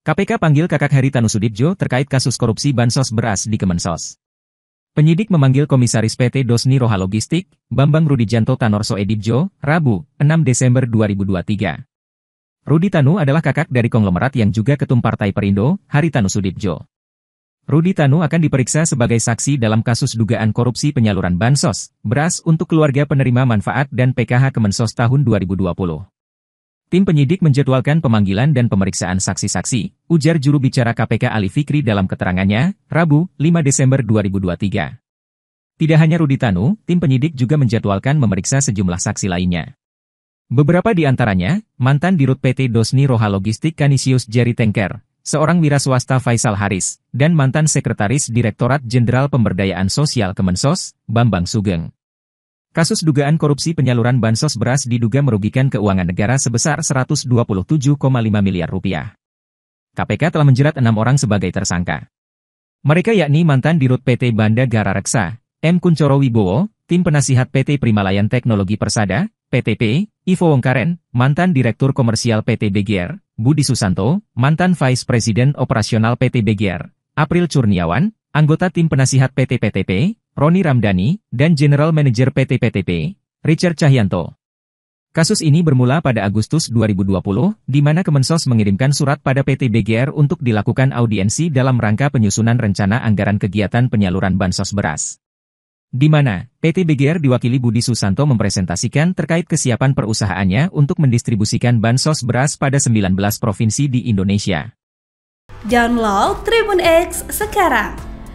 KPK panggil kakak Heri Sudibjo terkait kasus korupsi Bansos Beras di Kemensos. Penyidik memanggil Komisaris PT Dosni Roha Logistik, Bambang Rudi Janto Tanorso Edibjo, Rabu, 6 Desember 2023. Rudi Tanu adalah kakak dari konglomerat yang juga ketum Partai Perindo, Hari Sudibjo. Rudi Tanu akan diperiksa sebagai saksi dalam kasus dugaan korupsi penyaluran Bansos, beras untuk keluarga penerima manfaat dan PKH Kemensos tahun 2020. Tim penyidik menjadwalkan pemanggilan dan pemeriksaan saksi-saksi, ujar juru bicara KPK Ali Fikri dalam keterangannya, Rabu, 5 Desember 2023. Tidak hanya Rudi Tanu, tim penyidik juga menjadwalkan memeriksa sejumlah saksi lainnya. Beberapa di antaranya, mantan Dirut PT Dosni Roha Logistik Kanisius Jerry Tengker, seorang wira swasta Faisal Haris, dan mantan Sekretaris Direktorat Jenderal Pemberdayaan Sosial Kemensos, Bambang Sugeng. Kasus dugaan korupsi penyaluran bansos beras diduga merugikan keuangan negara sebesar 127,5 miliar rupiah. KPK telah menjerat enam orang sebagai tersangka. Mereka yakni mantan Dirut PT Banda Gara Reksa, M. Kuncoro Wibowo, tim penasihat PT Primalayan Teknologi Persada, PTP, Ivo Wongkaren, mantan Direktur Komersial PT BGR, Budi Susanto, mantan Vice president Operasional PT BGR, April Curniawan, anggota tim penasihat PT PTP, Roni Ramdhani, dan General Manager PT PTP, Richard Cahyanto. Kasus ini bermula pada Agustus 2020, di mana Kemensos mengirimkan surat pada PT BGR untuk dilakukan audiensi dalam rangka penyusunan rencana anggaran kegiatan penyaluran bansos beras. Di mana, PT BGR diwakili Budi Susanto mempresentasikan terkait kesiapan perusahaannya untuk mendistribusikan bansos beras pada 19 provinsi di Indonesia. Download Tribun X sekarang